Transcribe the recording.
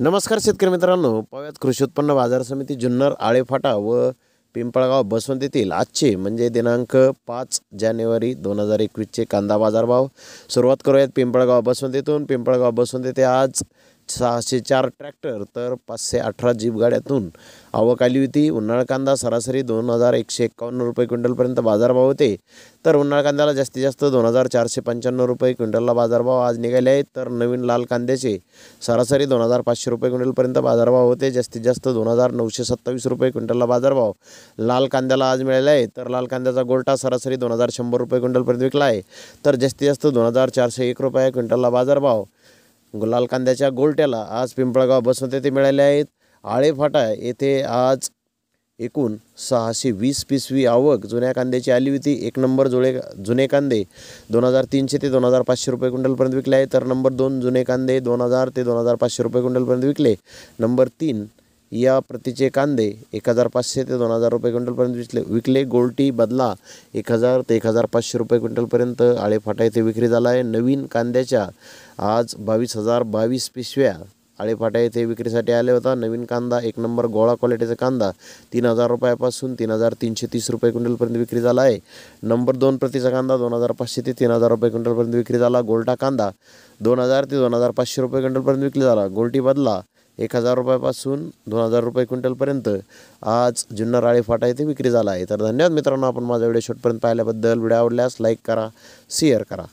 नमस्कार शेतकरी मित्रांनो पाहूयात कृषी उत्पन्न बाजार समिती जुन्नर आळेफाटा व पिंपळगाव बसवंत येथील आजचे म्हणजे दिनांक पाच जानेवारी दोन हजार एकवीसचे कांदा बाजारभाव सुरुवात करूयात पिंपळगाव बसवंत येथून पिंपळगाव बसवंत येथे आज सहाशे चार ट्रॅक्टर तर पाचशे अठरा जीप गाड्यातून आवक आली होती उन्हाळ कांदा सरासरी दोन हजार एकशे एकावन्न रुपये क्विंटलपर्यंत बाजारभाव होते तर उन्हाळ कांद्याला जास्तीत जास्त दोन हजार चारशे पंच्याण्णव रुपये क्विंटलला बाजारभाव आज निघाले आहेत तर नवीन लाल कांद्याचे सरासरी दोन हजार पाचशे रुपये क्विंटलपर्यंत बाजारभाव होते जास्तीत जास्त दोन हजार नऊशे सत्तावीस रुपये क्विंटलला बाजारभाव लाल कांद्याला आज मिळाला आहे तर लाल कांद्याचा गोल्टा सरासरी दोन हजार शंभर रुपये क्विंटलपर्यंत विकला आहे तर जास्तीत जास्त दोन हजार चारशे एक रुपये क्विंटलला बाजारभाव गुलाल कांद्याच्या गोलट्याला आज पिंपळगाव बसवते ते मिळाले आहेत आळेफाटा येथे आज एकूण सहाशे वीस पिसवी आवक जुन्या कांद्याची आली होती एक नंबर जुळे जुने कांदे दोन हजार तीनशे ते दोन हजार पाचशे रुपये क्विंटलपर्यंत विकले आहे तर नंबर दोन जुने कांदे दोन हजार ते दोन हजार पाचशे रुपये क्विंटलपर्यंत विकले नंबर तीन या प्रतीचे कांदे एक हजार पाचशे ते दोन हजार रुपये क्विंटलपर्यंत विकले विकले गोल्टी बदला एक हजार ते एक हजार पाचशे रुपये क्विंटलपर्यंत आळेफाटा येथे विक्री झाला आहे नवीन कांद्याच्या आज बावीस हजार बावीस पिशव्या आळेफाटा येथे विक्रीसाठी आले होता नवीन कांदा एक नंबर गोळा क्वालिटीचा कांदा तीन हजार रुपयापासून तीन हजार तीनशे तीस रुपये क्विंटलपर्यंत विक्री झाला आहे नंबर दोन प्रतीचा कांदा दोन हजार पाचशे ते तीन हजार रुपये क्विंटलपर्यंत विक्री झाला गोल्टा कांदा दोन हजार ते दोन हजार पाचशे रुपये क्विंटलपर्यंत विक्री झाला गोल्टी बदला एक हजार रुपयापासून दोन हजार रुपये क्विंटलपर्यंत आज जुन्नर आळेफाटा फाटा येथे विक्री झाला आहे तर धन्यवाद मित्रांनो आपण माझा व्हिडिओ शूटपर्यंत पाहिल्याबद्दल व्हिडिओ आवडल्यास लाईक करा शेअर करा